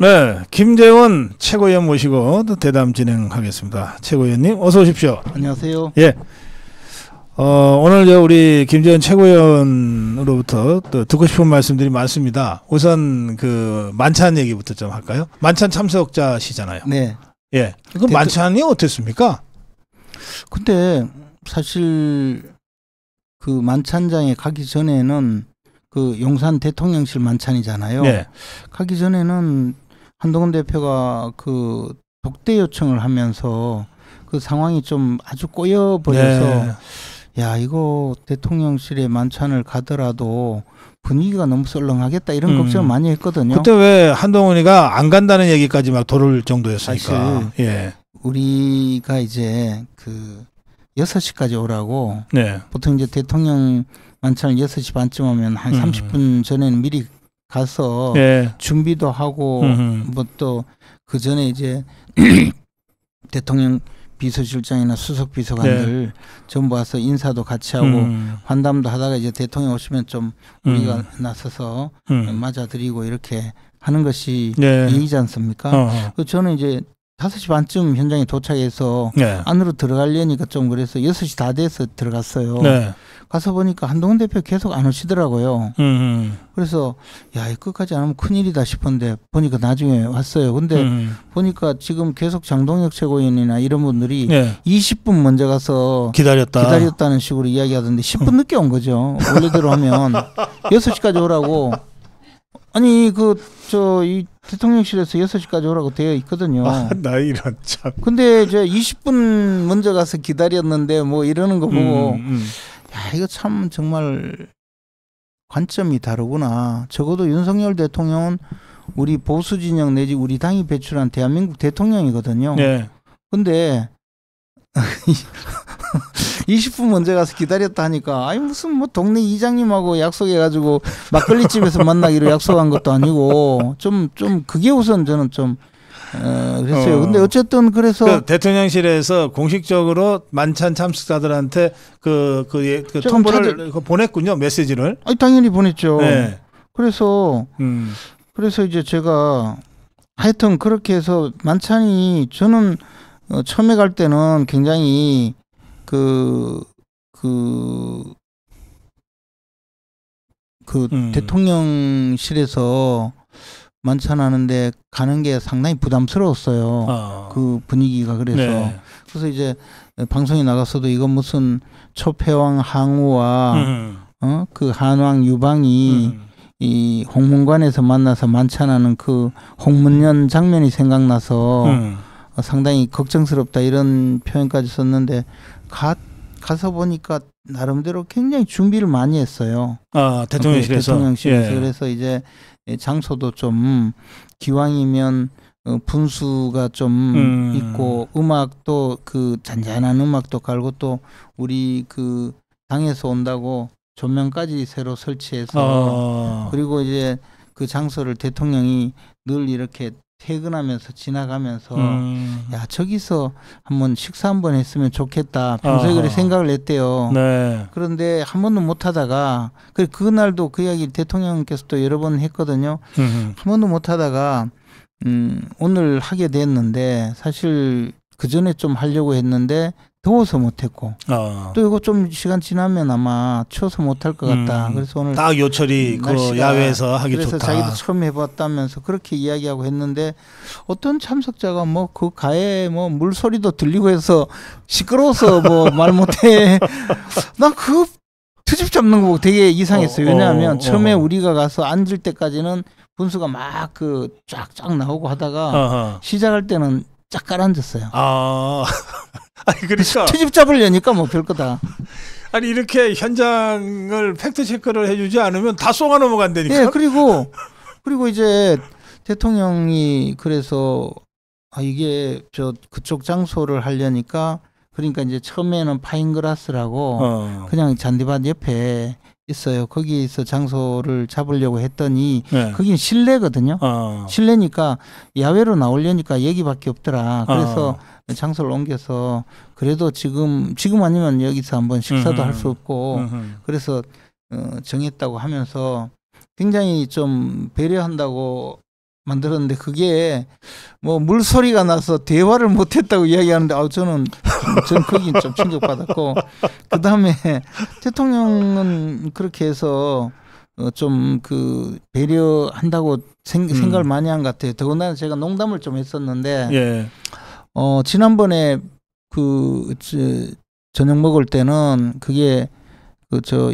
네, 김재원 최고위원 모시고 대담 진행하겠습니다. 최고위원님 어서 오십시오. 안녕하세요. 예. 어, 오늘 우리 김재원 최고위원으로부터 또 듣고 싶은 말씀들이 많습니다. 우선 그 만찬 얘기부터 좀 할까요? 만찬 참석자시잖아요. 네. 예. 그 만찬이 어땠습니까? 근데 사실 그 만찬장에 가기 전에는 그 용산 대통령실 만찬이잖아요. 네. 가기 전에는 한동훈 대표가 그 독대 요청을 하면서 그 상황이 좀 아주 꼬여 버려서 네. 야 이거 대통령실에 만찬을 가더라도 분위기가 너무 썰렁하겠다 이런 음. 걱정을 많이 했거든요. 그때 왜 한동훈이가 안 간다는 얘기까지 막 돌을 정도였으니까. 사실 예. 우리가 이제 그 6시까지 오라고 네. 보통 이제 대통령 만찬을 6시 반쯤 오면한 음. 30분 전에는 미리 가서 예. 준비도 하고 뭐 또 그 전에 이제 대통령 비서실장이나 수석 비서관들 네. 전부 와서 인사도 같이 하고 음. 환담도 하다가 이제 대통령 오시면 좀 우리가 음. 나서서 음. 맞아드리고 이렇게 하는 것이 네. 예. 예의지 않습니까? 어허. 그 저는 이제 다섯 시 반쯤 현장에 도착해서 네. 안으로 들어가려니까 좀 그래서 여섯 시다 돼서 들어갔어요. 네. 가서 보니까 한동훈 대표 계속 안 오시더라고요. 음음. 음. 그래서 야, 끝까지 안 오면 큰일이다 싶은데 보니까 나중에 왔어요. 근데 음음. 음. 보니까 지금 계속 장동혁 최고위원이나 이런 분들이 네. 20분 먼저 가서 기다렸다. 기다렸다는 식으로 이야기하던데 10분 음. 늦게 온 거죠. 원래대로 하면 6시까지 오라고 아니 그 저 이 대통령실에서 6시까지 오라고 되어 있거든요. 아, 나 이런 참. 근데 이제 20분 먼저 가서 기다렸는데 뭐 이러는 거 음, 보고 음, 음. 야 이거 참 정말 관점이 다르구나. 적어도 윤석열 대통령은 우리 보수 진영 내지 우리 당이 배출한 대한민국 대통령이거든요. 네. 근데 20분 먼저 가서 기다렸다 하니까 아니 무슨 뭐 동네 이장님하고 약속해가지고 막걸리집에서 만나기로 약속한 것도 아니고 좀좀 좀 그게 우선 저는 좀 어, 그랬어요. 어. 근데 어쨌든 그래서 그 대통령실에서 공식적으로 만찬 참석자들한테 그그 그, 예, 그 통보를 찾아... 그 보냈군요 메시지를. 아니 당연히 보냈죠. 네. 그래서 음. 그래서 이제 제가 하여튼 그렇게 해서 만찬이 저는 어, 처음에 갈 때는 굉장히 그, 그, 그 음. 대통령실에서 만찬하는데 가는 게 상당히 부담스러웠어요. 아. 그 분위기가 그래서. 네. 그래서 이제 방송에 나갔어도 이건 무슨 초패왕 항우와 음. 어? 그 한왕 유방이 음. 이 홍문관에서 만나서 만찬하는 그 홍문년 장면이 생각나서 음. 상당히 걱정스럽다 이런 표현까지 썼는데 가, 가서 보니까 나름대로 굉장히 준비를 많이 했어요. 아 대통령실에서 네, 대통령실에서 예. 그래서 이제 장소도 좀 기왕이면 어, 분수가 좀 음. 있고 음악도 그 잔잔한 음악도 깔고 또 우리 그 당에서 온다고 조명까지 새로 설치해서 어. 그리고 이제 그 장소를 대통령이 늘 이렇게 퇴근하면서 지나가면서 음. 야 저기서 한번 식사 한번 했으면 좋겠다 평소에 그래 생각을 했대요. 네. 그런데 한 번도 못 하다가 그 그날도 그 이야기 대통령께서 도 여러 번 했거든요. 음흠. 한 번도 못 하다가 음 오늘 하게 됐는데 사실 그 전에 좀 하려고 했는데 더워서 못했고 어. 또 이거 좀 시간 지나면 아마 추워서 못할 것 같다. 음. 그래서 오늘 딱 요철이 그 야외에서 하기 그래서 좋다. 자기도 처음 해봤다면서 그렇게 이야기하고 했는데 어떤 참석자가 뭐 그 가에 뭐 물소리도 들리고 해서 시끄러워서 뭐 말 못해. 난그 트집 잡는 거 보고 되게 이상했어요. 어, 어, 왜냐하면 어, 어, 처음에 우리가 가서 앉을 때까지는 분수가 막 그 쫙쫙 나오고 하다가 어허. 시작할 때는 쫙 가라앉았어요. 아, 아니 그러니까 트집 잡으려니까 뭐 별거다. 아니 이렇게 현장을 팩트 체크를 해주지 않으면 다 쏘아 넘어간다니까. 예, 그리고 그리고 이제 대통령이 그래서 아 이게 저 그쪽 장소를 하려니까 그러니까 이제 처음에는 파인그라스라고 어. 그냥 잔디밭 옆에 있어요. 거기에서 장소를 잡으려고 했더니 네. 거긴 실내거든요. 어. 실내니까 야외로 나오려니까 얘기밖에 없더라. 어. 그래서 어. 장소를 옮겨서 그래도 지금 지금 아니면 여기서 한번 식사도 할수 음. 없고 음 그래서 어, 정했다고 하면서 굉장히 좀 배려한다고 만들었는데 그게 뭐 물소리가 나서 대화를 못했다고 이야기하는데 아우 저는 전 거긴 그 좀 충격받았고 그 다음에 대통령은 그렇게 해서 어 좀 그 배려한다고 생, 음. 각을 많이 한 것 같아요. 더군다나 제가 농담을 좀 했었는데 예. 어 지난번에 그 저녁 먹을 때는 그게 그 저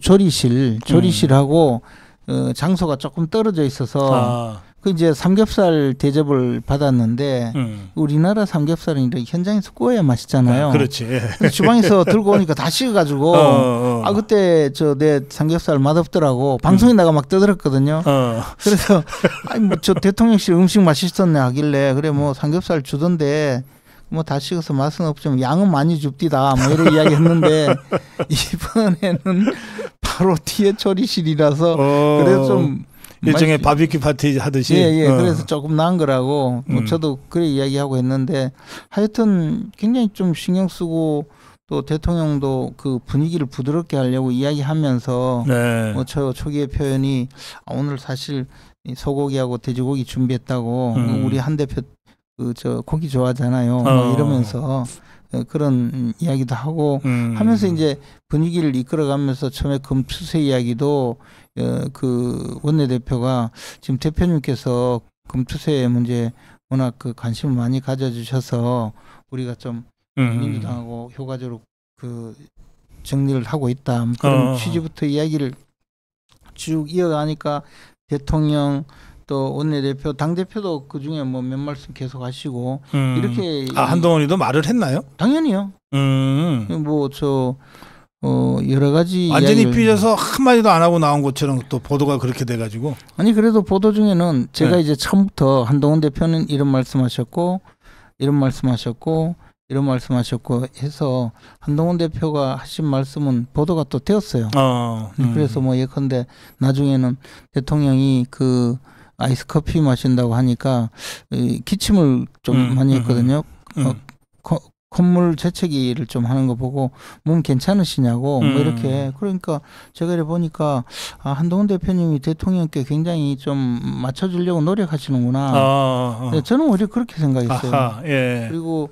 조리실 조리실하고 음. 어, 장소가 조금 떨어져 있어서 아. 그 이제 삼겹살 대접을 받았는데 음. 우리나라 삼겹살은 이렇게 현장에서 구워야 맛있잖아요. 아, 그렇지. 주방에서 들고 오니까 다 식어가지고 어, 어. 어. 아 그때 저 내 삼겹살 맛없더라고 방송에 음. 나가 막 떠들었거든요. 어. 그래서 아니 뭐 저 대통령실 음식 맛있었네 하길래 그래 뭐 삼겹살 주던데 뭐 다 식어서 맛은 없지만 양은 많이 줍디다 뭐 이런 이야기했는데 이번에는 바로 뒤에 처리실이라서 어... 그래서 좀 일종의 맛있... 바비큐 파티 하듯이. 예, 예. 어. 그래서 조금 난 거라고 뭐 음. 저도 그래 이야기하고 했는데 하여튼 굉장히 좀 신경 쓰고 또 대통령도 그 분위기를 부드럽게 하려고 이야기하면서 네. 뭐저 초기의 표현이 아, 오늘 사실 소고기하고 돼지고기 준비했다고 음. 우리 한 대표 그 저 고기 좋아하잖아요. 뭐 어. 뭐 이러면서 예, 그런 이야기도 하고 음. 하면서 이제 분위기를 이끌어가면서 처음에 금투세 이야기도 어, 그 원내대표가 지금 대표님께서 금투세 문제 워낙 그 관심을 많이 가져주셔서 우리가 좀 음, 음. 민주당하고 음. 효과적으로 그 정리를 하고 있다 그런 어. 취지부터 이야기를 쭉 이어가니까 대통령 또 원내대표 당대표도 그중에 뭐 몇 말씀 계속 하시고 음. 이렇게 아 한동훈이도 말을 했나요? 당연히요. 음. 뭐저 어 여러 가지 완전히 삐져서 한 마디도 안 하고 나온 것처럼 또 보도가 그렇게 돼가지고 아니 그래도 보도 중에는 제가 네. 이제 처음부터 한동훈 대표는 이런 말씀하셨고 이런 말씀하셨고 이런 말씀하셨고 해서 한동훈 대표가 하신 말씀은 보도가 또 되었어요. 어, 네, 음. 그래서 뭐 예컨대 나중에는 대통령이 그 아이스 커피 마신다고 하니까 기침을 좀 음, 많이 음, 음. 했거든요. 음. 어, 건물 재채기를 좀 하는 거 보고 몸 괜찮으시냐고 뭐 음. 뭐 이렇게 그러니까 제가 이래 보니까 아, 한동훈 대표님이 대통령께 굉장히 좀 맞춰주려고 노력하시는구나. 어, 어. 저는 오히려 그렇게 생각했어요. 아하, 예. 그리고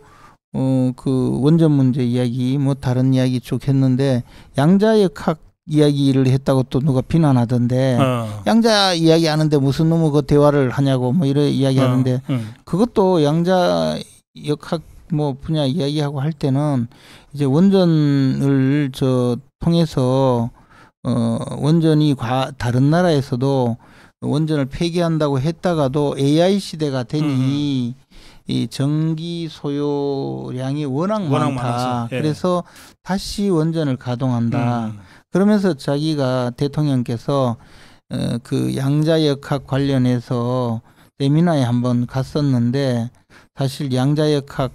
어, 그 원전 문제 이야기 뭐 다른 이야기 쭉 했는데 양자역학 이야기를 했다고 또 누가 비난하던데 어. 양자 이야기하는데 무슨 놈의 그 대화를 하냐고 뭐 이런 이야기하는데 어, 음. 그것도 양자 역학 뭐 분야 이야기하고 할 때는 이제 원전을 저 통해서 어 원전이 과 다른 나라에서도 원전을 폐기한다고 했다가도 AI 시대가 되니 음, 음. 이 전기 소요량이 워낙, 워낙 많다. 예. 그래서 다시 원전을 가동한다. 음. 음. 그러면서 자기가 대통령께서 어, 그 양자역학 관련해서 세미나에 한번 갔었는데 사실 양자역학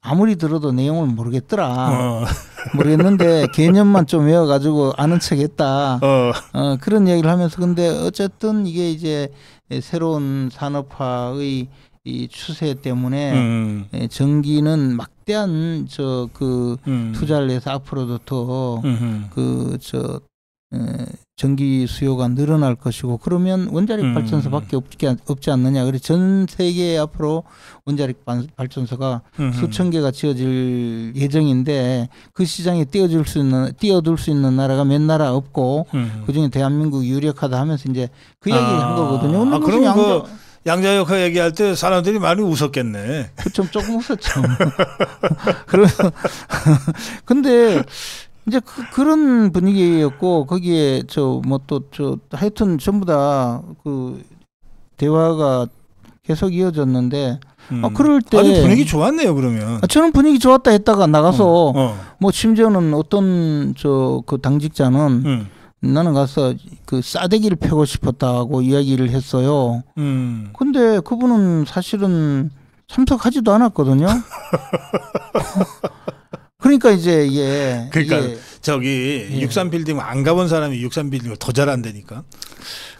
아무리 들어도 내용을 모르겠더라. 어. 모르겠는데 개념만 좀 외워가지고 아는 척 했다. 어. 어, 그런 얘기를 하면서 근데 어쨌든 이게 이제 새로운 산업화의 이 추세 때문에 음. 예, 전기는 막대한 저그 음. 투자를 해서 앞으로도 더 그저 예, 전기 수요가 늘어날 것이고 그러면 원자력 음. 발전소밖에 없지, 없지 않느냐. 그래서 전 세계에 앞으로 원자력 발전소가 음. 수천 개가 지어질 예정인데 그 시장에 뛰어줄수 있는 뛰어들 수 있는 나라가 몇 나라 없고 음. 그중에 대한민국 유력하다 하면서 이제 그 얘기를 아. 한 거거든요. 아, 그럼 양자... 그 양자역학 얘기할 때 사람들이 많이 웃었겠네. 좀 조금 웃었죠. 그래 근데 이제 그, 런 분위기였고 거기에 저 뭐 또저 뭐 하여튼 전부 다 그 대화가 계속 이어졌는데 아, 음. 아, 그럴 때 아주 분위기 좋았네요 그러면 아, 저는 분위기 좋았다 했다가 나가서 어, 어. 뭐 심지어는 어떤 저 그 당직자는 음. 나는 가서 그 싸대기를 펴고 싶었다고 이야기를 했어요. 음. 근데 그분은 사실은 참석하지도 않았거든요. 그러니까 이제 예. 그러니까 예. 저기 예. 63빌딩 안 가본 사람이 63빌딩을 더 잘 안되니까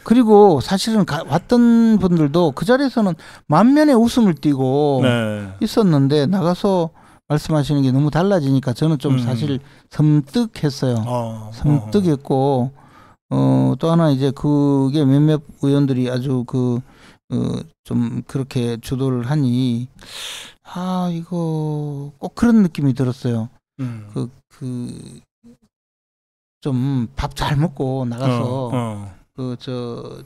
그리고 사실은 가, 왔던 분들도 그 자리에서는 만면에 웃음을 띠고 네. 있었는데 나가서 말씀하시는 게 너무 달라지니까 저는 좀 음. 사실 섬뜩했어요. 어, 어. 섬뜩했고 어, 또 하나 이제 그게 몇몇 의원들이 아주 그, 어, 좀 그렇게 주도를 하니 아 이거 꼭 그런 느낌이 들었어요. 음. 그그 좀 밥 잘 먹고 나가서 어, 어. 그저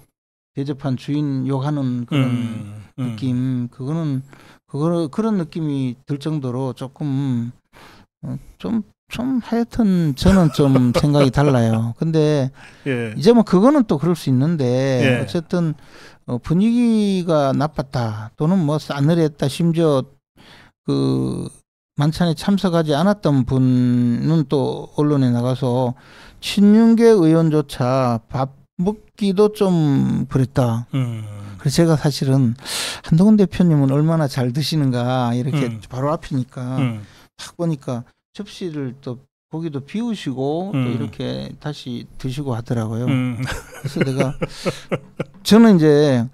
대접한 주인 욕하는 그런 음, 음, 느낌 그거는 그거 그런 느낌이 들 정도로 조금 좀좀 어, 좀 하여튼 저는 좀 생각이 달라요. 근데 예. 이제 뭐 그거는 또 그럴 수 있는데 예. 어쨌든 어, 분위기가 나빴다 또는 뭐 싸늘했다 심지어 그 만찬에 참석하지 않았던 분은 또 언론에 나가서 친윤계 의원조차 밥 먹기도 좀 그랬다. 음. 그래서 제가 사실은 한동훈 대표님은 얼마나 잘 드시는가 이렇게 음. 바로 앞이니까 음. 딱 보니까 접시를 또 고기도 비우시고 또 음. 이렇게 다시 드시고 하더라고요. 음. 그래서 내가 저는 이제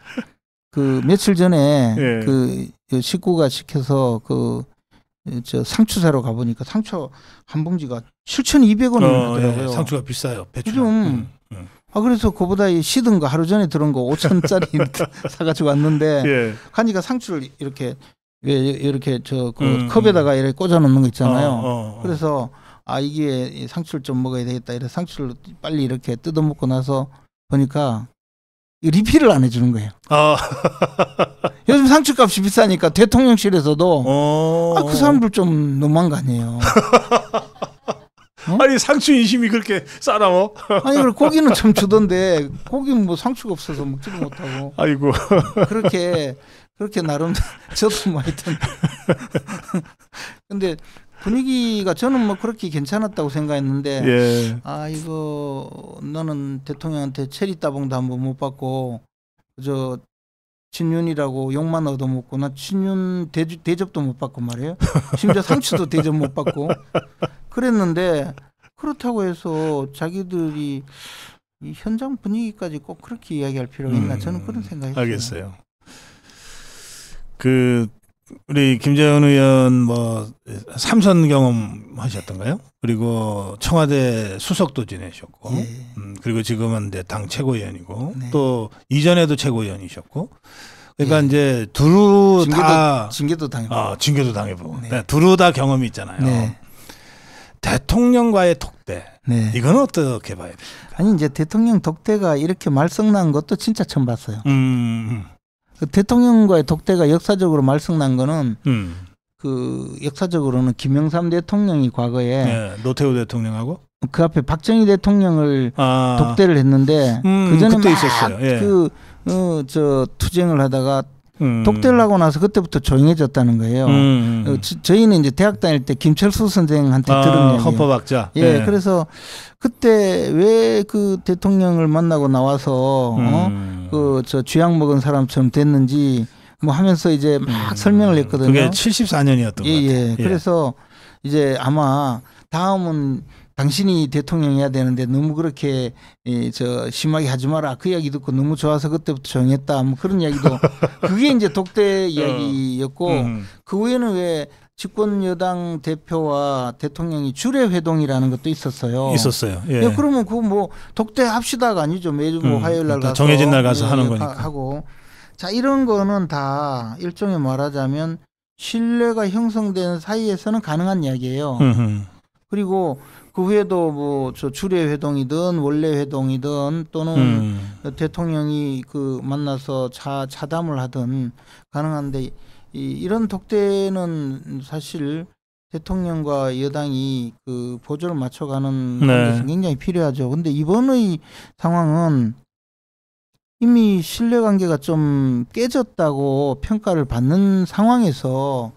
그 며칠 전에 예. 그 예, 식구가 시켜서 그저 예, 상추 사러 가보니까 상추 한 봉지가 7,200원을 어, 예, 하더라고요. 예, 상추가 비싸요. 배추. 음. 음. 음. 아 그래서 그보다 시든 거 하루 전에 들은 거5 0 0 0짜리 사가지고 왔는데 예. 가니까 상추를 이렇게 왜 이렇게 저그 음, 컵에다가 음. 이렇게 꽂아놓는 거 있잖아요. 어, 어, 어. 그래서 아 이게 상추를 좀 먹어야 되겠다. 이래 서 상추를 빨리 이렇게 뜯어먹고 나서 보니까 리필을 안 해주는 거예요. 아. 요즘 상추값이 비싸니까 대통령실에서도 어. 아, 그 사람들 좀 너무한 거 아니에요. 어? 아니 상추 인심이 그렇게 싸나워? 아니 그래 고기는 좀 주던데 고기는 뭐 상추가 없어서 먹지도 못하고. 아이고. 그렇게 그렇게 나름 저도 많이 든. 근데 분위기가 저는 뭐 그렇게 괜찮았다고 생각했는데 예. 아 이거 너는 대통령한테 체리 따봉도 한번 못 받고 저 친윤이라고 욕만 얻어먹고 나 친윤 대접, 도못 받고 말이에요. 심지어 상추도 대접 못 받고 그랬는데 그렇다고 해서 자기들이 이 현장 분위기까지 꼭 그렇게 이야기할 필요가 있나 저는 그런 생각이 음, 알겠어요. 그 우리 김재현 의원 뭐 삼선 경험하셨던가요? 그리고 청와대 수석도 지내셨고, 예. 음, 그리고 지금은 이제 당 최고위원이고 네. 또 이전에도 최고위원이셨고. 그러니까 예. 이제 두루 징계도, 다 징계도 당해보고, 어, 아, 징계도 당해보고, 네. 네, 두루 다 경험이 있잖아요. 네. 대통령과의 독대. 네. 이건 어떻게 봐야 돼요? 아니 이제 대통령 독대가 이렇게 말썽난 것도 진짜 처음 봤어요. 음. 음. 대통령과의 독대가 역사적으로 말썽난 거는 음. 그 역사적으로는 김영삼 대통령이 과거에 네, 노태우 대통령하고 그 앞에 박정희 대통령을 아. 독대를 했는데 음, 그전에 그때 있었어요. 아, 예. 그 어, 저 투쟁을 하다가 음. 독대를 하고 나서 그때부터 조용해졌다는 거예요. 음. 음. 어, 저희는 이제 대학 다닐 때 김철수 선생한테 아, 들은 얘기. 헌법학자. 예, 네. 그래서 그때 왜 그 대통령을 만나고 나와서 어, 음. 어? 그 그저 쥐약 먹은 사람처럼 됐는지 뭐 하면서 이제 막 음. 설명을 했거든요. 그게 74년이었던 예, 것 예. 같아요. 예. 그래서 이제 아마 다음은 당신이 대통령해야 되는데 너무 그렇게 저 심하게 하지 마라 그 이야기 듣고 너무 좋아서 그때부터 정했다 뭐 그런 이야기도 그게 이제 독대 이야기였고 어. 음. 그외에는왜 집권 여당 대표와 대통령이 주례 회동이라는 것도 있었어요. 있었어요. 예. 예 그러면 그 뭐 독대 합시다가 아니죠. 매주 뭐 음, 화요일 날 그러니까 가서 정해진 날 가서 예, 하는 거니까 하고 자 이런 거는 다 일종의 말하자면 신뢰가 형성된 사이에서는 가능한 이야기예요. 음흠. 그리고 그 후에도 뭐 저 주례 회동이든 원래 회동이든 또는 음. 대통령이 그 만나서 자 차담을 하든 가능한데 이, 이런 독대는 사실 대통령과 여당이 그 보조를 맞춰가는 네. 굉장히 필요하죠. 근데 이번의 상황은 이미 신뢰 관계가 좀 깨졌다고 평가를 받는 상황에서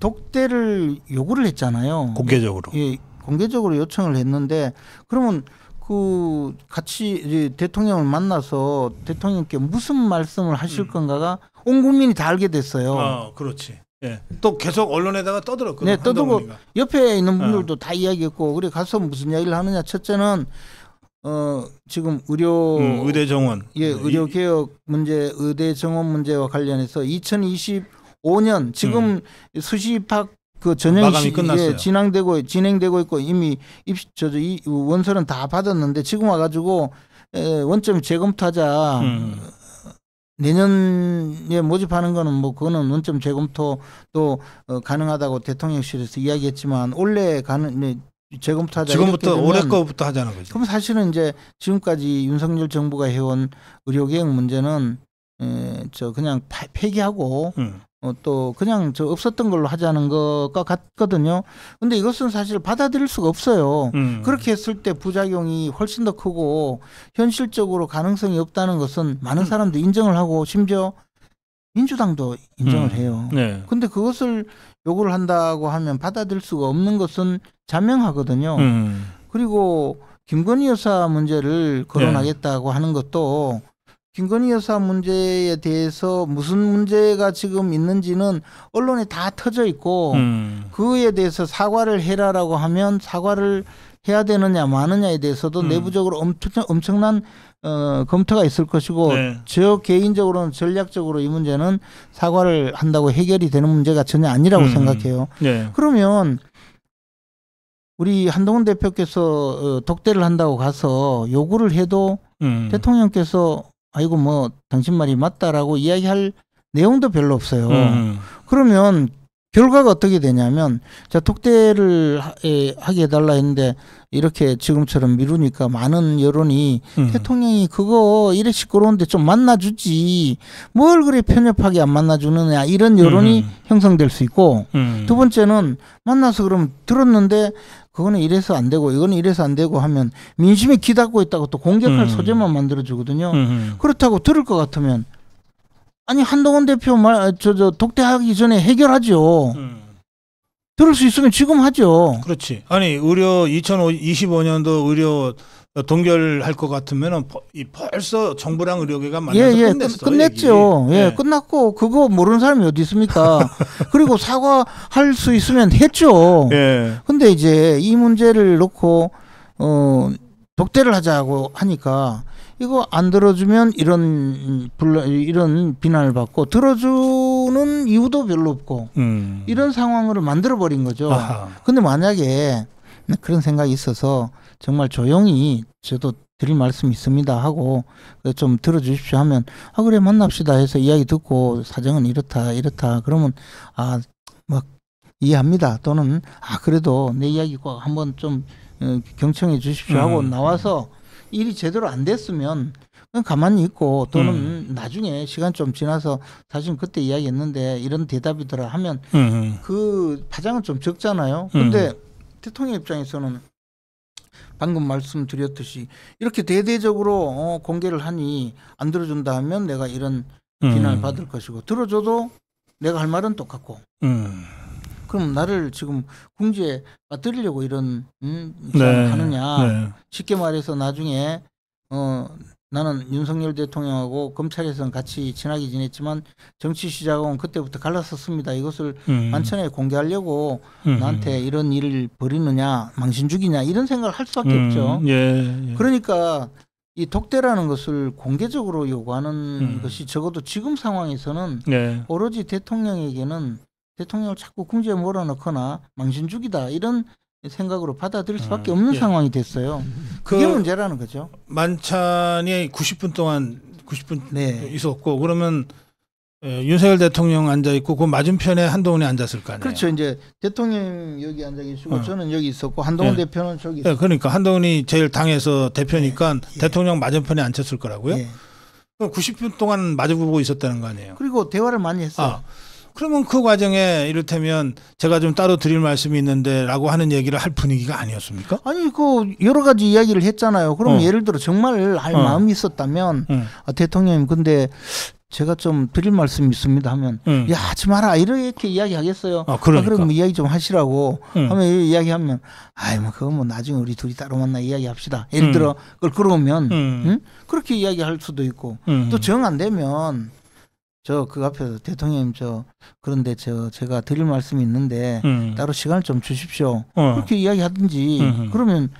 독대를 요구를 했잖아요. 공개적으로. 예, 공개적으로 요청을 했는데 그러면 그 같이 대통령을 만나서 대통령께 무슨 말씀을 하실 음. 건가가 온 국민이 다 알게 됐어요. 아, 그렇지. 예. 또 계속 언론에다가 떠들었거든요. 네, 떠들고 옆에 있는 아. 분들도 어. 다 이야기했고 그래 가서 무슨 이야기를 하느냐 첫째는 어 지금 의료 음, 의대 정원 예 네, 의료 개혁 문제 의대 정원 문제와 관련해서 2020 5년 지금 음. 수시입학 그 전형이 예, 진행되고 진행되고 있고 이미 입시 저저 이 원서는 다 받았는데 지금 와가지고 에, 예, 원점 재검토하자. 음. 내년에 모집하는 거는 뭐 그거는 원점 재검토도 어, 가능하다고 대통령실에서 이야기했지만 올해 가는 네, 재검토하자. 지금부터 올해 거부터 하자는 거죠. 그럼 사실은 이제 지금까지 윤석열 정부가 해온 의료계획 문제는 에, 예, 저 그냥 파, 폐기하고 음. 어, 또 그냥 저 없었던 걸로 하자는 것과 같거든요. 근데 이것은 사실 받아들일 수가 없어요. 음. 그렇게 했을 때 부작용이 훨씬 더 크고 현실적으로 가능성이 없다는 것은 많은 음. 사람도 음. 인정을 하고 심지어 민주당도 인정을 음. 해요. 네. 근데 그것을 요구를 한다고 하면 받아들일 수가 없는 것은 자명하거든요. 음. 그리고 김건희 여사 문제를 네. 거론하겠다고 네. 하는 것도 김건희 여사 문제에 대해서 무슨 문제가 지금 있는지는 언론에 다 터져 있고 음. 그에 대해서 사과를 해라라고 하면 사과를 해야 되느냐 마느냐에 대해서도 음. 내부적으로 엄청, 엄청난 어, 검토가 있을 것이고 네. 저 개인적으로는 전략적으로 이 문제는 사과를 한다고 해결이 되는 문제가 전혀 아니라고 음. 생각해요. 네. 그러면 우리 한동훈 대표께서 어, 독대를 한다고 가서 요구를 해도 음. 대통령께서 아이고 뭐 당신 말이 맞다라고 이야기할 내용도 별로 없어요. 음. 음. 그러면 결과가 어떻게 되냐면 자독대를 예, 하게 해달라 했는데 이렇게 지금처럼 미루니까 많은 여론이 음. 대통령이 그거 이래 시끄러운데 좀 만나주지 뭘 그래 편협하게 안 만나주느냐 이런 여론이 음. 형성될 수 있고 음. 두 번째는 만나서 그럼 들었는데 그거는 이래서 안 되고 이거는 이래서 안 되고 하면 민심이 기다고 있다고 또 공격할 음. 소재만 만들어 주거든요. 그렇다고 들을 것 같으면 아니 한동훈 대표 말 저저 아, 독대하기 전에 해결하죠. 음. 들을 수 있으면 지금 하죠. 그렇지. 아니 의료 2025년도 의료 동결할 것같으면 벌써 정부랑 의료계가 예, 만나서 예, 예. 끝냈어. 끝냈죠. 얘 예. 끝났고 그거 모르는 사람이 어디 있습니까? 그리고 사과할 수 있으면 했죠. 예. 근데 이제 이 문제를 놓고 어 독대를 하자고 하니까 이거 안 들어주면 이런 불러 이런 비난을 받고 들어주는 이유도 별로 없고 음. 이런 상황으로 만들어 버린 거죠. 아하. 근데 만약에 그런 생각이 있어서 정말 조용히 저도 드릴 말씀 있습니다 하고 좀 들어주십시오 하면 아 그래 만납시다 해서 이야기 듣고 사정은 이렇다 이렇다 그러면 아 막 이해합니다 또는 아 그래도 내 이야기 꼭 한번 좀 어, 경청해 주십시오 하고 음. 나와서 일이 제대로 안 됐으면 그냥 가만히 있고 또는 음. 나중에 시간 좀 지나서 사실 그때 이야기했는데 이런 대답이더라 하면 음. 그 파장은 좀 적잖아요 음. 근데 대통령 입장에서는 방금 말씀드렸듯이 이렇게 대대적으로 어, 공개를 하니 안 들어준다 하면 내가 이런 비난을 음. 받을 것이고 들어줘도 내가 할 말은 똑같고 음. 그럼 나를 지금 궁지에 빠뜨리려고 이런 음, 네. 하느냐 네. 쉽게 말해서 나중에 어 나는 윤석열 대통령하고 검찰에서는 같이 친하게 지냈지만 정치 시작은 그때부터 갈랐었습니다. 이것을 음. 만천에 공개하려고 음. 나한테 이런 일을 벌이느냐, 망신 죽이냐 이런 생각을 할 수밖에 음. 없죠. 예, 예. 그러니까 이 독대라는 것을 공개적으로 요구하는 음. 것이 적어도 지금 상황에서는 예. 오로지 대통령에게는 대통령을 자꾸 궁지에 몰아넣거나 망신 죽이다 이런 생각으로 받아들일 수밖에 아, 없는 예. 상황이 됐어요. 그게 그 문제라는 거죠. 만찬이 90분 동안 90분 네. 있었고 그러면 예, 윤석열 대통령 앉아 있고 그 맞은편에 한동훈이 앉았을 거 아니에요. 그렇죠. 이제 대통령 여기 앉아 계시고 어. 저는 여기 있었고 한동훈 예. 대표는 저기. 예, 그러니까 한동훈이 제일 당에서 대표니까 예. 예. 대통령 맞은편에 앉혔을 거라고요. 예. 그 90분 동안 마주보고 있었다는 거 아니에요. 그리고 대화를 많이 했어요. 아. 그러면 그 과정에 이를테면 제가 좀 따로 드릴 말씀이 있는데라고 하는 얘기를 할 분위기가 아니었습니까? 아니 그 여러 가지 이야기를 했잖아요. 그럼 어. 예를 들어 정말 할 어. 마음이 있었다면 음. 아, 대통령님 근데 제가 좀 드릴 말씀이 있습니다 하면 음. 야 하지 마라 이렇게 이야기하겠어요. 아, 그러니까. 아, 그럼 이야기 좀 하시라고 음. 하면 이야기하면 아이 뭐 그거 뭐 나중에 우리 둘이 따로 만나 이야기합시다. 예를 음. 들어 그걸 그러면 음. 그렇게 이야기할 수도 있고 음. 또정 안 되면 저그 앞에서 대통령님 저 그런데 저 제가 드릴 말씀이 있는데 음. 따로 시간을 좀 주십시오. 어. 그렇게 이야기하든지 음흠. 그러면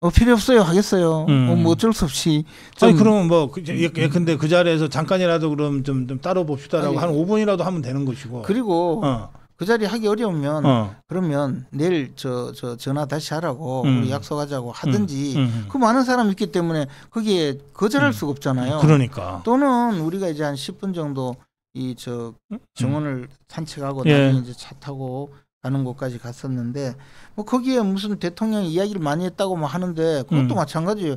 어, 필요 없어요 하겠어요. 뭐, 뭐 음. 어, 뭐 어쩔 수 없이. 아니 그러면 뭐 그, 예, 예, 근데 그 자리에서 잠깐이라도 그럼 좀, 좀 따로 봅시다라고 아니, 한 5분이라도 하면 되는 것이고. 그리고 어. 그 자리 하기 어려우면 어. 그러면 내일 저, 저 전화 다시 하라고 음. 우리 약속하자고 음. 하든지 음, 음, 음. 그 많은 사람이 있기 때문에 거기에 거절할 수가 없잖아요. 그러니까. 또는 우리가 이제 한 10분 정도 이저 정원을 산책하고 예. 나중에 이제 차 타고 가는 곳까지 갔었는데 뭐 거기에 무슨 대통령 이야기를 많이 했다고 뭐 하는데 그것도 마찬가지예요.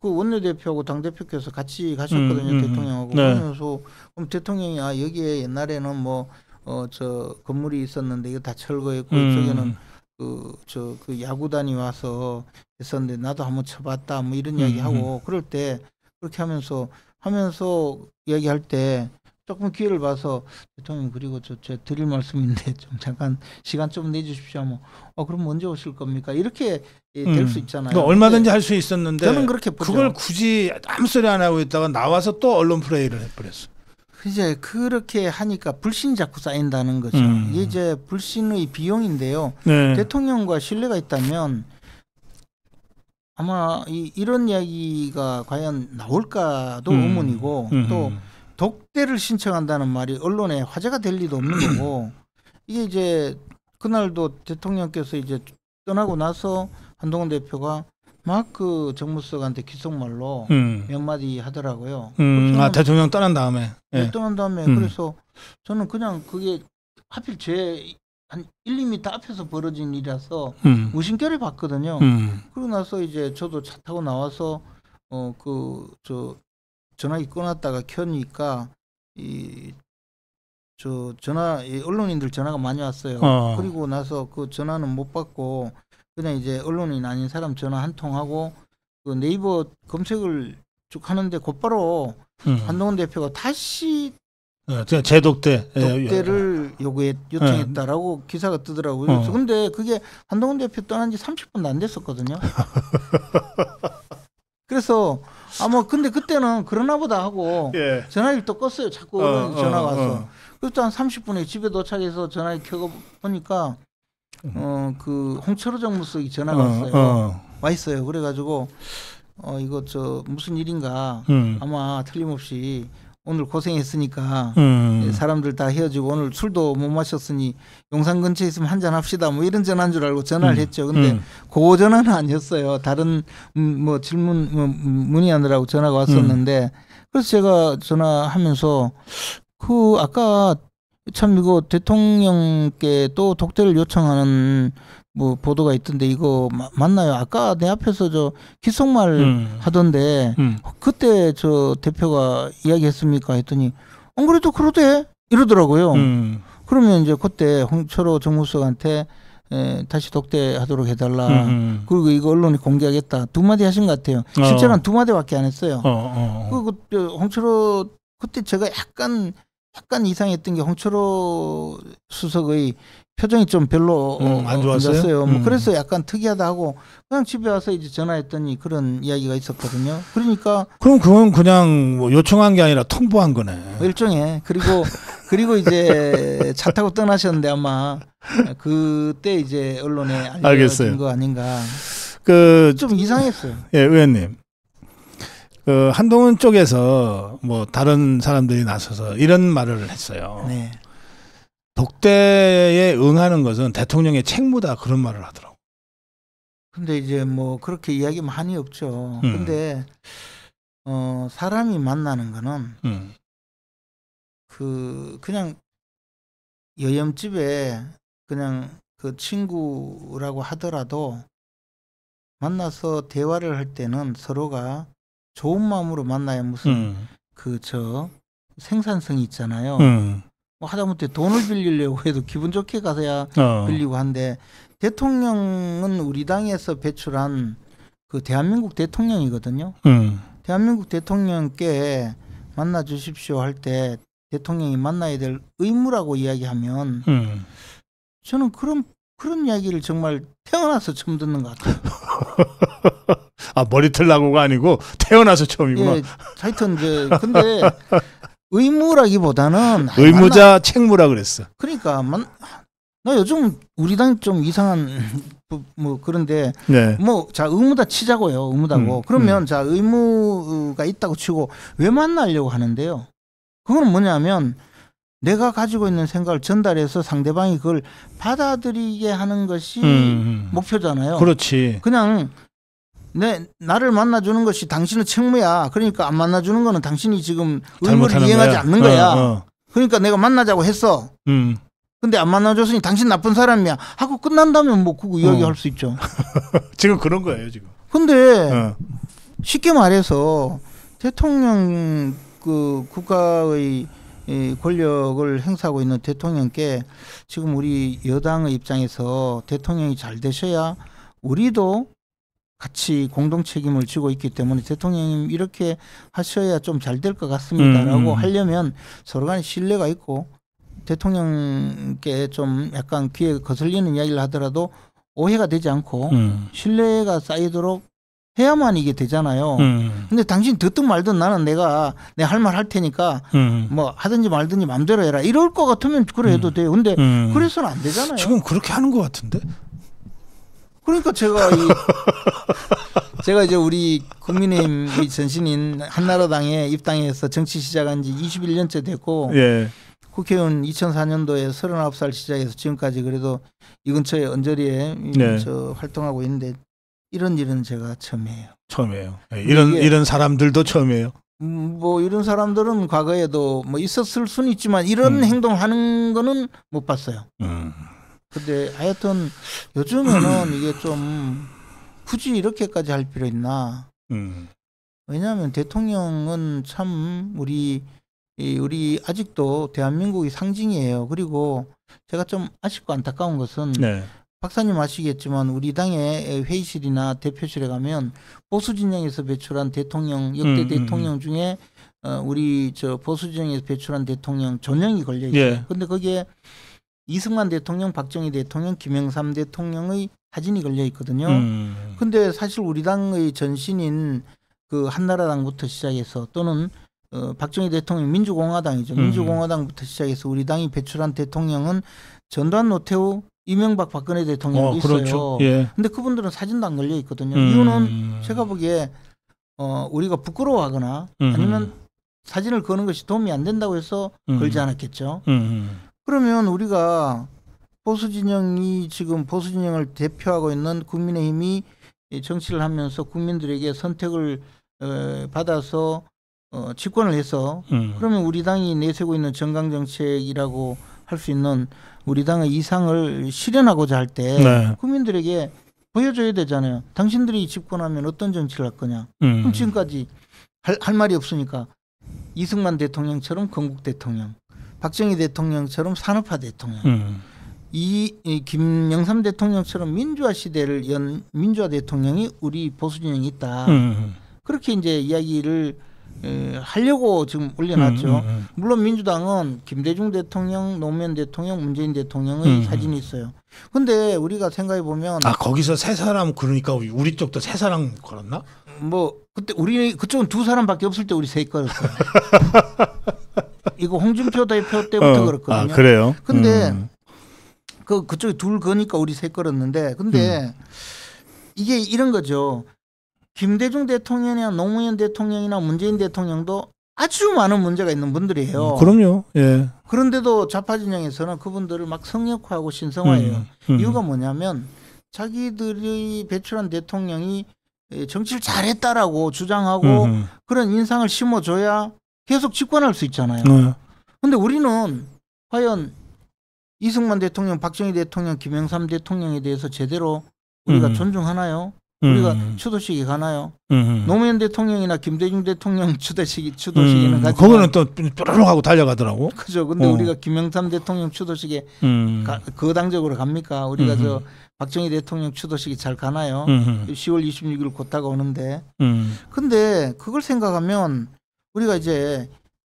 그 원내대표하고 당대표께서 같이 가셨거든요 음, 음, 대통령하고 네. 그러면서 그럼 대통령이 아 여기에 옛날에는 뭐 어저 건물이 있었는데 이거 다 철거했고 음. 이쪽에는 그 저 그 야구단이 와서 했었는데 나도 한번 쳐봤다 뭐 이런 음, 이야기 하고 음. 그럴 때 그렇게 하면서 하면서 이야기할 때 조금 기회를 봐서 대통령 그리고 저, 저 드릴 말씀인데 좀 잠깐 시간 좀 내주십시오. 뭐, 어 그럼 언제 오실 겁니까? 이렇게 예, 될수 음. 있잖아요. 그러니까 얼마든지 할 수 있었는데 저는 그렇게 보죠. 그걸 굳이 아무 소리 안 하고 있다가 나와서 또 언론 플레이를 해버렸어. 이제 그렇게 하니까 불신이 자꾸 쌓인다는 거죠. 음. 이제 불신의 비용인데요. 네. 대통령과 신뢰가 있다면 아마 이, 이런 이야기가 과연 나올까도 음. 의문이고 음. 또 독대를 신청한다는 말이 언론에 화제가 될 리도 없는 거고 이게 이제 그날도 대통령께서 이제 떠나고 나서 한동훈 대표가 마크 정무수석한테 귓속말로 음. 몇 마디 하더라고요. 음. 아 대통령 떠난 다음에. 예. 네, 떠난 다음에 음. 그래서 저는 그냥 그게 하필 제 한 1, 2미터 앞에서 벌어진 일이라서 음. 무심결을 봤거든요. 음. 그러고 나서 이제 저도 차 타고 나와서 어 그 저 전화기 꺼놨다가 켜니까 이 저 전화 언론인들 전화가 많이 왔어요. 어. 그리고 나서 그 전화는 못 받고 그냥 이제 언론인 아닌 사람 전화 한 통 하고 그 네이버 검색을 쭉 하는데 곧바로 음. 한동훈 대표가 다시 네, 제독대 예, 예. 독대를 요구했 요청했다라고 네. 기사가 뜨더라고요. 어. 근데 그게 한동훈 대표 떠난 지 30분도 안 됐었거든요. 그래서 아마 뭐 근데 그때는 그러나보다 하고 예. 전화를또 껐어요. 자꾸 어, 전화 가 어, 와서. 어, 어. 그래서 한 30분에 집에 도착해서 전화를 켜고 보니까 음. 어그 홍철호 정무수석이 전화가 어, 왔어요. 어. 와 있어요. 그래가지고 어 이거 저 무슨 일인가 음. 아마 틀림없이 오늘 고생했으니까 음. 예, 사람들 다 헤어지고 오늘 술도 못 마셨으니 용산 근처에 있으면 한잔 합시다 뭐 이런 전화인 줄 알고 전화를 음. 했죠. 근데 음. 그 전화는 아니었어요. 다른 음, 뭐 질문 뭐 음, 문의하느라고 전화가 왔었는데 그래서 제가 전화하면서 그 아까 참 이거 대통령께 또 독대를 요청하는 뭐 보도가 있던데 이거 마, 맞나요? 아까 내 앞에서 저 기속말 음. 하던데 음. 그때 저 대표가 이야기했습니까? 했더니 안 그래도 그러대 이러더라고요. 음. 그러면 이제 그때 홍철호 정무수석한테 에, 다시 독대하도록 해달라. 음, 음. 그리고 이거 언론이 공개하겠다. 두 마디 하신 것 같아요. 실제로는 어. 두 마디밖에 안 했어요. 어, 어, 어. 그리고 홍철호 그때 제가 약간 약간 이상했던 게 홍철호 수석의 표정이 좀 별로 음, 안 어, 좋았어요. 뭐 음. 그래서 약간 특이하다 하고 그냥 집에 와서 이제 전화했더니 그런 이야기가 있었거든요. 그러니까 그럼 그건 그냥 뭐 요청한 게 아니라 통보한 거네. 일종의 그리고 그리고 이제 차 타고 떠나셨는데 아마 그때 이제 언론에 알려진 알겠어요. 거 아닌가. 그 좀 이상했어요. 예, 의원님. 그 한동훈 쪽에서 뭐 다른 사람들이 나서서 이런 말을 했어요. 네. 독대에 응하는 것은 대통령의 책무다 그런 말을 하더라고. 근데 이제 뭐 그렇게 이야기많이 없죠. 음. 근데 어 사람이 만나는 거는 음. 그 그냥 여염집에 그냥 그 친구라고 하더라도 만나서 대화를 할 때는 서로가 좋은 마음으로 만나야 무슨 음. 그저 생산성이 있잖아요. 음. 뭐 하다못해 돈을 빌리려고 해도 기분 좋게 가서야 어. 빌리고 한데 대통령은 우리 당에서 배출한 그 대한민국 대통령이거든요. 음. 대한민국 대통령께 만나 주십시오 할 때 대통령이 만나야 될 의무라고 이야기하면 음. 저는 그런 그런 이야기를 정말 태어나서 처음 듣는 것 같아요. 아 머리털 나고가 아니고 태어나서 처음이구나. 예, 하여튼 이제 근데 의무라기보다는 의무자 만나, 책무라 그랬어. 그러니까 만, 나 요즘 우리 당좀 이상한 뭐 그런데 네. 뭐자 의무다 치자고요 의무다고 음, 음. 그러면 음. 자 의무가 있다고 치고 왜 만나려고 하는데요? 그건 뭐냐면 내가 가지고 있는 생각을 전달해서 상대방이 그걸 받아들이게 하는 것이 음, 음. 목표잖아요. 그렇지. 그냥 네, 나를 만나주는 것이 당신의 책무야. 그러니까 안 만나주는 거는 당신이 지금 의무를 이행하지 거야. 않는 거야. 어, 어, 그러니까 내가 만나자고 했어. 음. 근데 안 만나줬으니 당신 나쁜 사람이야. 하고 끝난다면 뭐 그거 어. 이야기할 어. 수 있죠. 지금 그런 거예요 지금. 근데 어. 쉽게 말해서 대통령 그 국가의 권력을 행사하고 있는 대통령께 지금 우리 여당의 입장에서 대통령이 잘 되셔야 우리도 같이 공동 책임을 지고 있기 때문에 대통령님 이렇게 하셔야 좀 잘 될 것 같습니다라고 음, 음. 하려면 서로 간에 신뢰가 있고 대통령께 좀 약간 귀에 거슬리는 이야기를 하더라도 오해가 되지 않고 음. 신뢰가 쌓이도록 해야만 이게 되잖아요. 음. 근데 당신 듣든 말든 나는 내가 내 할 말 할 테니까 음. 뭐 하든지 말든지 마음대로 해라. 이럴 것 같으면 그래 해도 음. 돼요. 근데 음. 그래서는 안 되잖아요. 지금 그렇게 하는 것 같은데 그러니까 제가 이 제가 이제 우리 국민의힘 전신인 한나라당에 입당해서 정치 시작한 지 21년째 됐고 예. 국회의원 2004년도에 39살 시작해서 지금까지 그래도 이 근처에 언저리에 네. 저 활동하고 있는데 이런 일은 제가 처음이에요. 처음이에요. 네, 이런 이런 사람들도 처음이에요. 음, 뭐 이런 사람들은 과거에도 뭐 있었을 순 있지만 이런 음. 행동하는 거는 못 봤어요. 음. 근데 하여튼 요즘에는 이게 좀 굳이 이렇게까지 할 필요 있나? 음. 왜냐하면 대통령은 참 우리 이 우리 아직도 대한민국의 상징이에요. 그리고 제가 좀 아쉽고 안타까운 것은 네. 박사님 아시겠지만 우리 당의 회의실이나 대표실에 가면 보수 진영에서 배출한 대통령 역대 음, 음, 음, 대통령 중에 어, 우리 저 보수 진영에서 배출한 대통령 전형이 걸려 있어요. 예. 근데 거기에 이승만 대통령, 박정희 대통령, 김영삼 대통령의 사진이 걸려 있거든요. 그런데 음. 사실 우리 당의 전신인 그 한나라당부터 시작해서 또는 어, 박정희 대통령 민주공화당이죠. 음. 민주공화당부터 시작해서 우리 당이 배출한 대통령은 전두환 노태우 이명박 박근혜 대통령도 어, 그렇죠. 있어요. 그런죠 예. 데 그분들은 사진도 안 걸려 있거든요. 음. 이유는 제가 보기에 어, 우리가 부끄러워하거나 음. 아니면 사진을 거는 것이 도움이 안 된다고 해서 걸지 음. 않았겠죠. 그러면 우리가 보수 진영이 지금 보수 진영을 대표하고 있는 국민의힘이 정치를 하면서 국민들에게 선택을 어, 받아서 어, 집권을 해서 음. 그러면 우리 당이 내세우고 있는 정강 정책이라고 할 수 있는 우리 당의 이상을 실현하고자 할때 네. 국민들에게 보여줘야 되잖아요. 당신들이 집권하면 어떤 정치를 할 거냐. 음. 그럼 지금까지 할, 할 말이 없으니까 이승만 대통령처럼 건국 대통령, 박정희 대통령처럼 산업화 대통령, 음. 이, 이 김영삼 대통령처럼 민주화 시대를 연 민주화 대통령이 우리 보수 진영이 있다. 음, 음, 음. 그렇게 이제 이야기를 에, 하려고 지금 올려놨죠. 음. 음 물론 민주당은 김대중 대통령, 노무현 대통령, 문재인 대통령의 사진이 있어요. 근데 우리가 생각해 보면 아 거기서 세 사람 그러니까 우리 쪽도 세 사람 걸었나? 뭐 그때 우리 그쪽은 두 사람밖에 없을 때 우리 세 걸었어요. 이거 홍준표 대표 때부터 어, 그렇거든요. 아, 그래요? 근데 음. 그 그쪽에 둘 거니까 우리 세 걸었는데 근데 음. 이게 이런 거죠. 김대중 대통령이나 노무현 대통령이나 문재인 대통령도 아주 많은 문제가 있는 분들이에요. 음, 그럼요. 예. 그런데도 좌파 진영에서는 그분들을 막 성역화하고 신성화해요. 음, 음, 음. 이유가 뭐냐면 자기들이 배출한 대통령이 예, 정치를 잘했다라고 주장하고 음흠. 그런 인상을 심어줘야 계속 집권할 수 있잖아요. 그런데 네. 우리는 과연 이승만 대통령, 박정희 대통령, 김영삼 대통령에 대해서 제대로 우리가 음. 존중하나요? 음. 우리가 추도식에 가나요? 음. 노무현 대통령이나 김대중 대통령 추도식이 추도식에는 음. 가지 그거는 또 뾰로롱하고 달려가더라고. 그죠. 근데 어. 우리가 김영삼 대통령 추도식에 음. 가, 거당적으로 갑니까? 우리가 저 음. 박정희 대통령 추도식이 잘 가나요? 10월 26일 곧다가 오는데. 근데 그걸 생각하면 우리가 이제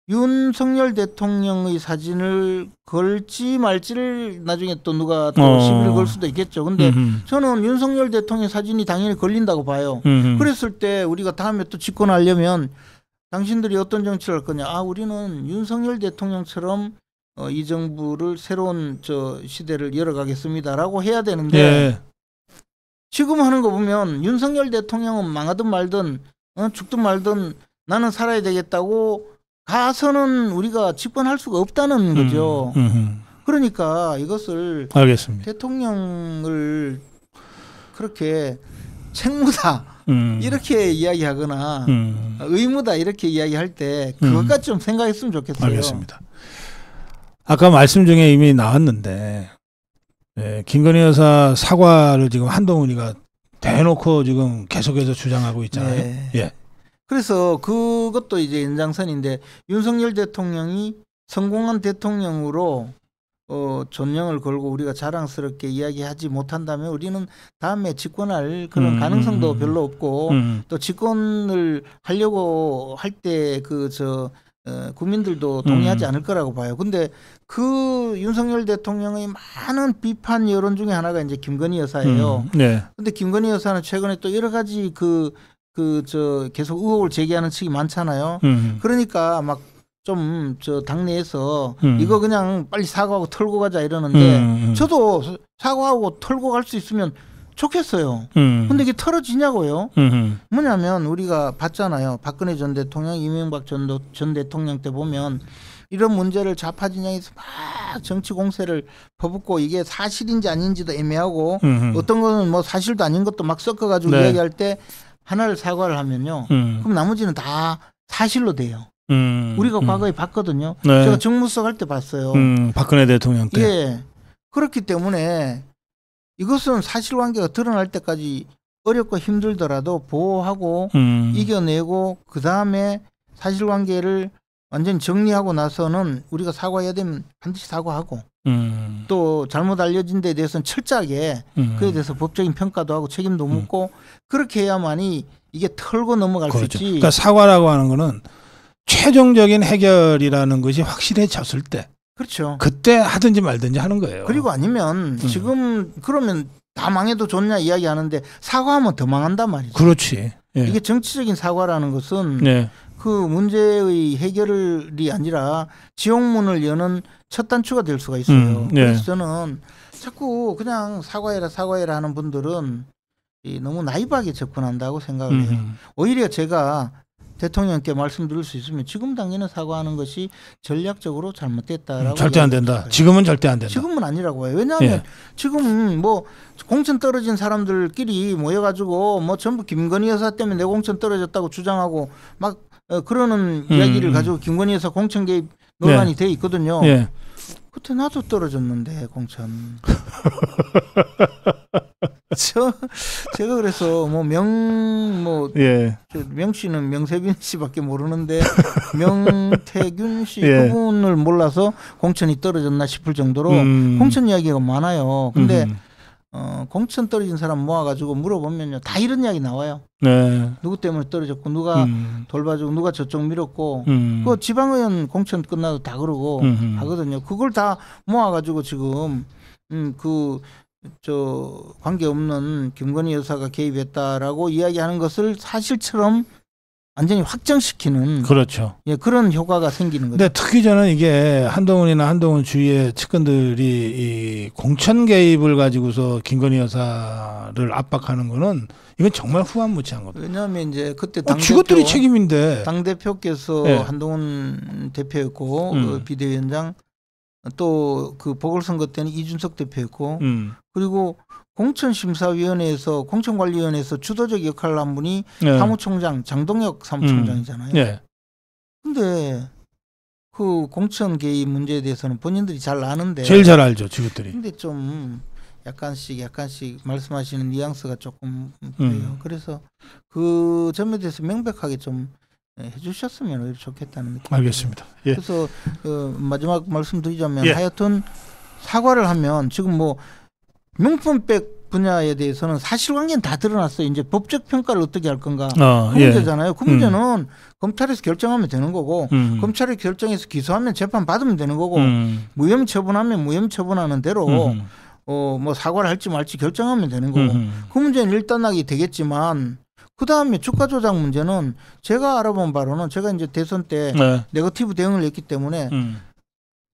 윤석열 대통령의 사진을 걸지 말지를 나중에 또 누가 또 어. 시비를 걸 수도 있겠죠. 근데 음흠. 저는 윤석열 대통령 사진이 당연히 걸린다고 봐요. 음흠. 그랬을 때 우리가 다음에 또 집권하려면 당신들이 어떤 정치를 할 거냐. 아, 우리는 윤석열 대통령처럼 어, 이 정부를 새로운 저 시대를 열어가겠습니다라고 해야 되는데 예. 지금 하는 거 보면 윤석열 대통령은 망하든 말든 어, 죽든 말든 나는 살아야 되겠다고 가서는 우리가 집권할 수가 없다는 거죠. 음, 음, 음, 그러니까 이것을 알겠습니다. 대통령을 그렇게 책무다 음. 이렇게 이야기하거나 음. 의무다 이렇게 이야기할 때 그것까지 음. 좀 생각했으면 좋겠어요. 알겠습니다. 아까 말씀 중에 이미 나왔는데 예, 김건희 여사 사과를 지금 한동훈이가 대놓고 지금 계속해서 주장하고 있잖아요. 네. 예. 그래서 그것도 이제 연장선인데 윤석열 대통령이 성공한 대통령으로 어, 존영을 걸고 우리가 자랑스럽게 이야기하지 못한다면 우리는 다음에 집권할 그런 음, 가능성도 음, 음. 별로 없고 음. 또 집권을 하려고 할 때 그저 어, 국민들도 음. 동의하지 않을 거라고 봐요. 근데 그 윤석열 대통령의 많은 비판 여론 중에 하나가 이제 김건희 여사예요. 음, 네. 근데 김건희 여사는 최근에 또 여러 가지 그 그저 계속 의혹을 제기하는 측이 많잖아요. 음. 그러니까 막 좀 저 당내에서 음. 이거 그냥 빨리 사과하고 털고 가자 이러는데 음. 음, 음. 저도 사과하고 털고 갈 수 있으면 좋겠어요. 음. 근데 이게 털어지냐고요? 음, 음 뭐냐면 우리가 봤잖아요. 박근혜 전 대통령, 이명박 전, 전 대통령 때 보면 이런 문제를 좌파 진영에서 막 정치 공세를 퍼붓고 이게 사실인지 아닌지도 애매하고 음 어떤 거는 뭐 사실도 아닌 것도 막 섞어가지고 네. 이야기할 때 하나를 사과를 하면요. 음. 그럼 나머지는 다 사실로 돼요. 음. 우리가 음. 과거에 봤거든요. 네. 제가 정무석 수할때 봤어요. 음, 박근혜 대통령 때. 예. 그렇기 때문에 이것은 사실관계가 드러날 때까지 어렵고 힘들더라도 보호하고 음. 이겨내고 그 다음에 사실관계를 완전히 정리하고 나서는 우리가 사과해야 되면 반드시 사과하고 음. 또 잘못 알려진 데 대해서는 철저하게 음. 그에 대해서 법적인 평가도 하고 책임도 음. 묻고 그렇게 해야만이 이게 털고 넘어갈 그렇죠. 수 있지. 그러니까 사과라고 하는 거는 최종적인 해결이라는 것이 확실해졌을 때 그렇죠. 그때 하든지 말든지 하는 거예요. 그리고 아니면 음. 지금 그러면 다 망해도 좋냐 이야기하는데 사과하면 더 망한단 말이죠. 그렇지. 예. 이게 정치적인 사과라는 것은 예. 그 문제의 해결이 아니라 지옥문을 여는 첫 단추가 될 수가 있어요. 음, 예. 그래서 저는 자꾸 그냥 사과해라 사과해라 하는 분들은 너무 나이브하게 접근한다고 생각을 해요. 음. 오히려 제가 대통령께 말씀드릴 수 있으면 지금 당에는 사과하는 것이 전략적으로 잘못됐다라고 음, 절대 안 된다. 지금은 절대 안 된다. 지금은 아니라고 봐요. 왜냐하면 예. 지금 뭐 공천 떨어진 사람들끼리 모여가지고 뭐 전부 김건희 여사 때문에 내 공천 떨어졌다고 주장하고 막 어, 그러는 음. 이야기를 음. 가지고 김건희에서 공천 개입 논란이 네. 돼 있거든요. 예. 그때 나도 떨어졌는데 공천. 저 제가 그래서 뭐 명뭐 뭐 예. 명씨는 명세균 씨밖에 모르는데 명태균 씨 예. 그분을 몰라서 공천이 떨어졌나 싶을 정도로 음. 공천 이야기가 많아요. 근데 음. 어, 공천 떨어진 사람 모아가지고 물어보면요. 다 이런 이야기 나와요. 네. 누구 때문에 떨어졌고, 누가 음. 돌봐주고, 누가 저쪽 밀었고, 음. 그 지방의원 공천 끝나도 다 그러고 음흠. 하거든요. 그걸 다 모아가지고 지금, 음, 그, 저, 관계없는 김건희 여사가 개입했다라고 이야기하는 것을 사실처럼 완전히 확정시키는 그렇죠. 예, 그런 효과가 생기는 거죠. 네, 특히 저는 이게 한동훈이나 한동훈 주위의 측근들이 이 공천 개입을 가지고서 김건희 여사를 압박하는 거는 이건 정말 후한무치한 겁니다. 왜냐하면 이제 그때 당 어, 직들이 책임인데 당 대표께서 네. 예. 한동훈 대표였고 음. 그 비대위원장 또그 보궐선거 때는 이준석 대표였고 음. 그리고 공천심사위원회에서 공천관리위원회에서 주도적 역할을 한 분이 네. 사무총장 장동혁 사무총장이잖아요. 음. 네. 근데 그 공천 개입 문제에 대해서는 본인들이 잘 아는데 제일 잘 알죠 지구들이. 근데 좀 약간씩 약간씩 말씀하시는 뉘앙스가 조금 음. 그래요. 음. 그래서 그 점에 대해서 명백하게 좀 예, 해주셨으면 오히려 좋겠다는 느낌. 알겠습니다. 예. 그래서 어, 마지막 말씀드리자면 예. 하여튼 사과를 하면 지금 뭐 명품백 분야에 대해서는 사실관계는 다 드러났어요. 이제 법적 평가를 어떻게 할 건가 어, 그 문제잖아요. 예. 그 문제는 음. 검찰에서 결정하면 되는 거고 음. 검찰이 결정해서 기소하면 재판 받으면 되는 거고 음. 무혐 처분하면 무혐 처분하는 대로 음. 어뭐 사과를 할지 말지 결정하면 되는 거고 음. 그 문제는 일단락이 되겠지만 그 다음에 주가 조작 문제는 제가 알아본 바로는 제가 이제 대선 때 네. 네거티브 대응을 했기 때문에 음.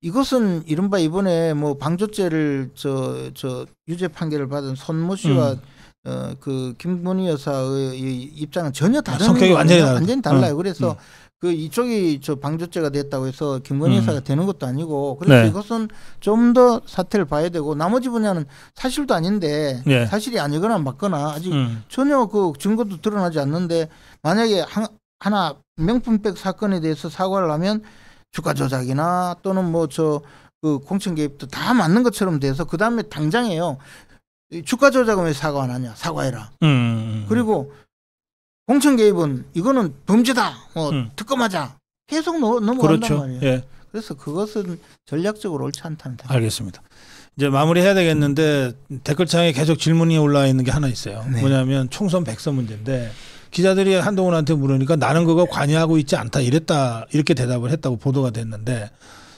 이것은 이른바 이번에 뭐 방조죄를 저, 저 유죄 판결을 받은 손모 씨와 음. 어, 그김문희 여사의 입장은 전혀 다른 성격이 완전히, 완전히 달라요. 음. 그래서 음. 그 이쪽이 저 방조죄가 됐다고 해서 김건희 음. 여사가 되는 것도 아니고 그래서 네. 이것은 좀 더 사태를 봐야 되고 나머지 분야는 사실도 아닌데 네. 사실이 아니거나 맞거나 아직 음. 전혀 그 증거도 드러나지 않는데 만약에 한, 하나 명품백 사건에 대해서 사과를 하면 주가 조작이나 또는 뭐 저 그 공천 개입도 다 맞는 것처럼 돼서 그 다음에 당장에요 주가 조작은 왜 사과 안 하냐 사과해라. 음, 음, 음. 그리고 공천 개입은 이거는 범죄다. 뭐 음. 특검하자. 계속 넘, 어간단 그렇죠. 말이에요. 예. 그래서 그것은 전략적으로 옳지 않다는 생각. 알겠습니다. 이제 마무리해야 되겠는데 댓글창에 계속 질문이 올라 있는 게 하나 있어요. 네. 뭐냐면 총선 백서 문제인데 기자들이 한동훈한테 물으니까 나는 그거 관여하고 있지 않다 이랬다 이렇게 대답을 했다고 보도가 됐는데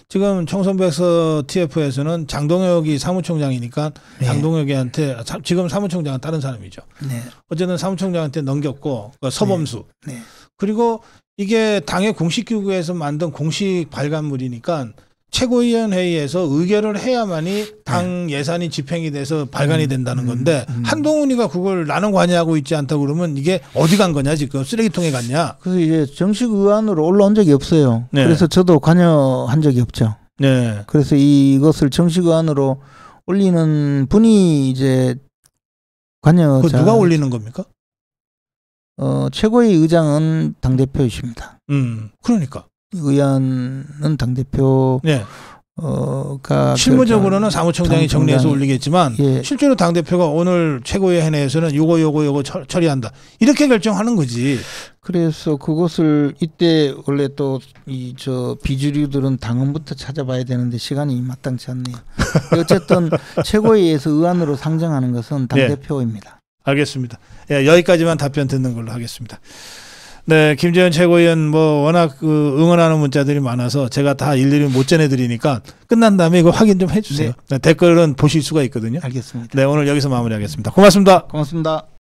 지금 청선백서 TF에서는 장동혁이 사무총장이니까 네. 장동혁이한테 지금 사무총장은 다른 사람이죠. 네. 어쨌든 사무총장한테 넘겼고 그러니까 서범수 네. 네. 그리고 이게 당의 공식 기구에서 만든 공식 발간물이니까 최고위원회의에서 의결을 해야만이 네. 당 예산이 집행이 돼서 발간이 음. 된다는 건데 음, 음, 음. 한동훈이가 그걸 나는 관여하고 있지 않다고 그러면 이게 어디 간 거냐 지금 쓰레기통에 갔냐 그래서 이제 정식 의안으로 올라온 적이 없어요 네. 그래서 저도 관여한 적이 없죠 네. 그래서 이것을 정식 의안으로 올리는 분이 이제 관여 그 누가 올리는 겁니까? 어 최고의 의장은 당 대표이십니다. 음 그러니까 의원은 당대표 네. 어가 그러니까 실무적으로는 사무총장이 정리해서 올리겠지만 예. 실제로 당 대표가 오늘 최고의회내에서는 요거 요거 요거 처, 처리한다 이렇게 결정하는 거지. 그래서 그것을 이때 원래 또 이 저 비주류들은 당원부터 찾아봐야 되는데 시간이 마땅치 않네요. 어쨌든 최고위에서 의안으로 상정하는 것은 네. 당 대표입니다. 예. 알겠습니다. 예, 여기까지만 답변 듣는 걸로 하겠습니다. 네, 김재현 최고위원 뭐 워낙 그 응원하는 문자들이 많아서 제가 다 일일이 못 전해드리니까 끝난 다음에 이거 확인 좀 해주세요. 네. 네, 댓글은 보실 수가 있거든요. 알겠습니다. 네, 오늘 여기서 마무리하겠습니다. 고맙습니다. 고맙습니다.